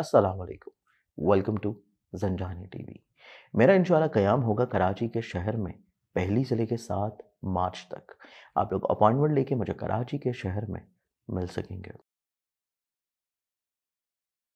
अस्सलाम वालेकुम welcome to जंजानी TV मेरा इंशाल्लाह क़याम होगा कराची के शहर में पहली से लेकर सात मार्च तक आप लोग अपॉइंटमेंट लेके मुझे कराची के शहर में मिल सकेंगे